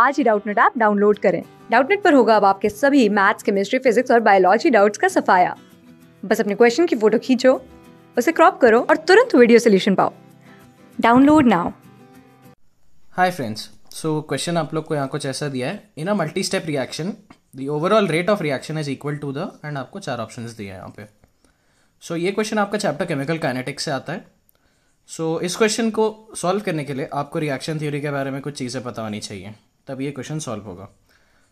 आज ही Doubtnut app download करें डाउटनेट पर होगा अब आपके सभी मैथ्स केमिस्ट्री फिजिक्स और बायोलॉजी डाउट्स का सफाया बस अपने क्वेश्चन की फोटो खींचो उसे क्रॉप करो और तुरंत वीडियो सोल्यूशन पाओ download now hi friends so question आप लोग को यहाँ कुछ ऐसा दिया है in a multi step reaction the overall rate of reaction is equal to the and आपको चार ऑप्शन दिए हैं यहाँ पे सो so, ये क्वेश्चन आपका चैप्टर केमिकल काइनेटिक्स से आता है सो so, इस क्वेश्चन को सॉल्व करने के लिए आपको रिएक्शन थ्योरी के बारे में कुछ चीज़ें पता होनी चाहिए तब ये क्वेश्चन सॉल्व होगा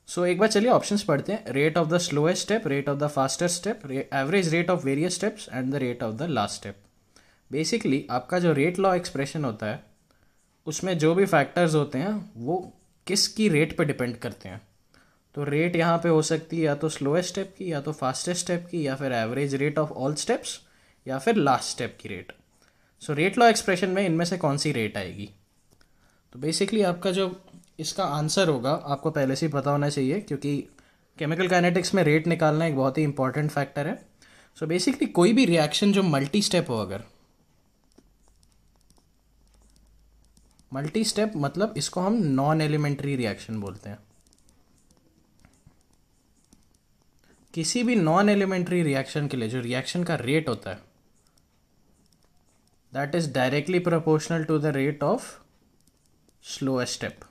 सो so, एक बार चलिए ऑप्शंस पढ़ते हैं rate of the slowest step rate of the faster step average rate of various steps and the rate of the last step basically आपका जो रेट लॉ एक्सप्रेशन होता है उसमें जो भी फैक्टर्स होते हैं वो किस की रेट पर डिपेंड करते हैं तो रेट यहाँ पे हो सकती है या तो स्लोएस्ट स्टेप की या तो फास्टेस्ट स्टेप की या फिर average rate of all steps या फिर लास्ट स्टेप की rate so rate law expression में इनमें से कौन सी रेट आएगी तो बेसिकली आपका जो इसका आंसर होगा आपको पहले से ही पता होना चाहिए क्योंकि केमिकल काइनेटिक्स में रेट निकालना एक बहुत ही इंपॉर्टेंट फैक्टर है सो so बेसिकली कोई भी रिएक्शन जो मल्टी स्टेप हो अगर मल्टी स्टेप मतलब इसको हम नॉन एलिमेंट्री रिएक्शन बोलते हैं किसी भी नॉन एलिमेंट्री रिएक्शन के लिए जो रिएक्शन का रेट होता है that is directly proportional to the rate of slowest step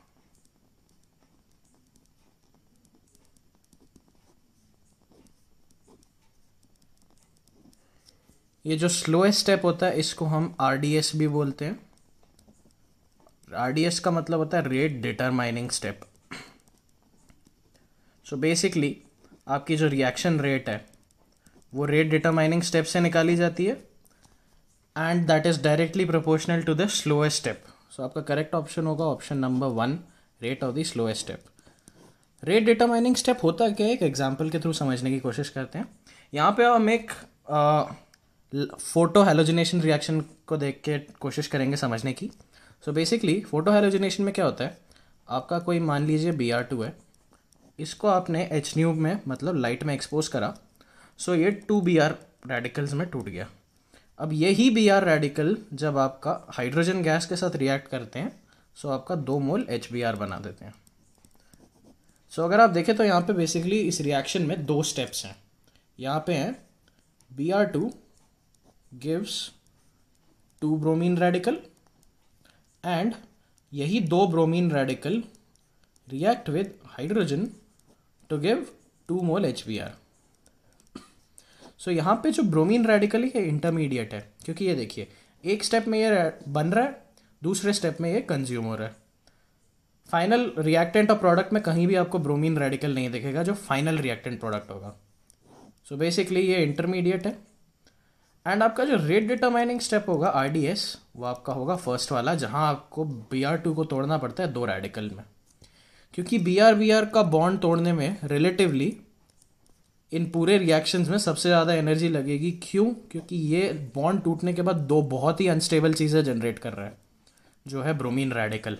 ये जो स्लोएस्ट स्टेप होता है इसको हम आर भी बोलते हैं आर का मतलब होता है rate determining step so basically आपकी जो रिएक्शन रेट है वो रेट डिटरमाइनिंग स्टेप से निकाली जाती है and that is directly proportional to the slowest step so आपका करेक्ट ऑप्शन होगा option number one rate of the slowest step rate determining step होता क्या है एक एग्जाम्पल के थ्रू समझने की कोशिश करते हैं यहाँ पे हम एक uh, फोटो हेलोजिनेशन रिएक्शन को देख के कोशिश करेंगे समझने की सो बेसिकली फोटो हेलोजिनेशन में क्या होता है आपका कोई मान लीजिए बी आर टू है इसको आपने एच न्यू में मतलब लाइट में एक्सपोज करा सो so ये टू बी आर रेडिकल्स में टूट गया अब यही बी आर रेडिकल जब आपका हाइड्रोजन गैस के साथ रिएक्ट करते हैं सो so आपका दो मोल एच बी आर बना देते हैं सो so अगर आप देखें तो यहाँ पे बेसिकली इस रिएक्शन में दो स्टेप्स हैं यहाँ पे हैं B R two gives two bromine radical and यही दो bromine radical react with hydrogen to give two mole H B R so यहाँ पे जो ब्रोमीन रेडिकल है ये इंटरमीडिएट है क्योंकि ये देखिए एक स्टेप में ये बन रहा है दूसरे स्टेप में ये कंज्यूम हो रहा है फाइनल रिएक्टेंट और प्रोडक्ट में कहीं भी आपको ब्रोमीन रेडिकल नहीं देखेगा जो फाइनल रिएक्टेंट प्रोडक्ट होगा सो so बेसिकली ये इंटरमीडिएट है एंड आपका जो रेट डिटरमाइनिंग स्टेप होगा आर डी एस वो आपका होगा फर्स्ट वाला जहाँ आपको बी आर टू को तोड़ना पड़ता है दो रेडिकल में क्योंकि बी आर बी आर का बॉन्ड तोड़ने में रिलेटिवली इन पूरे रिएक्शंस में सबसे ज़्यादा एनर्जी लगेगी क्यों क्योंकि ये बॉन्ड टूटने के बाद दो बहुत ही अनस्टेबल चीज़ें जनरेट कर रहा है जो है ब्रोमीन रेडिकल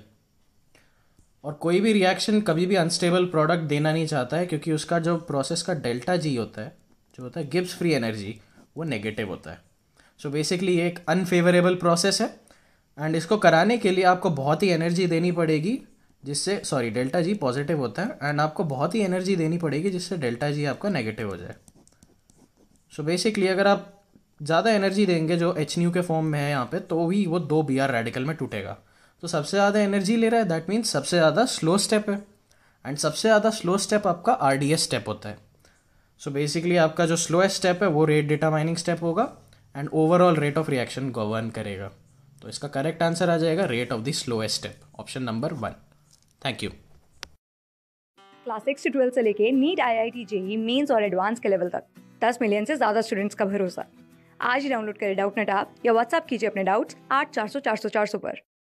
और कोई भी रिएक्शन कभी भी अनस्टेबल प्रोडक्ट देना नहीं चाहता है क्योंकि उसका जो प्रोसेस का डेल्टा जी होता है जो होता है गिब्स फ्री एनर्जी वो नेगेटिव होता है सो so बेसिकली एक अनफेवरेबल प्रोसेस है एंड इसको कराने के लिए आपको बहुत ही एनर्जी देनी पड़ेगी जिससे सॉरी डेल्टा जी पॉजिटिव होता है एंड आपको बहुत ही एनर्जी देनी पड़ेगी जिससे डेल्टा जी आपका नेगेटिव हो जाए सो so बेसिकली अगर आप ज़्यादा एनर्जी देंगे जो एच के फॉर्म में है यहाँ पे तो भी वो दो बी आर रेडिकल में टूटेगा तो सबसे ज़्यादा एनर्जी ले रहा है दैट मीन्स सबसे ज़्यादा स्लो स्टेप है एंड सबसे ज़्यादा स्लो स्टेप आपका आर स्टेप होता है सो बेसिकली आपका जो स्लोएस्ट स्टेप है वो रेट डेटा माइनिंग स्टेप होगा and overall rate of reaction govern करेगा तो इसका करेक्ट आंसर आ जाएगा rate of the slowest step option number one thank you class six से ट्वेल्थ से लेके NEET I I T JEE Mains और एडवांस के लेवल तक दस मिलियन से ज़्यादा स्टूडेंट्स का भरोसा आज ही डाउनलोड करें डाउट नेट आप या व्हाट्सएप कीजिए अपने डाउट्स आठ चार सौ चार सौ चार सौ पर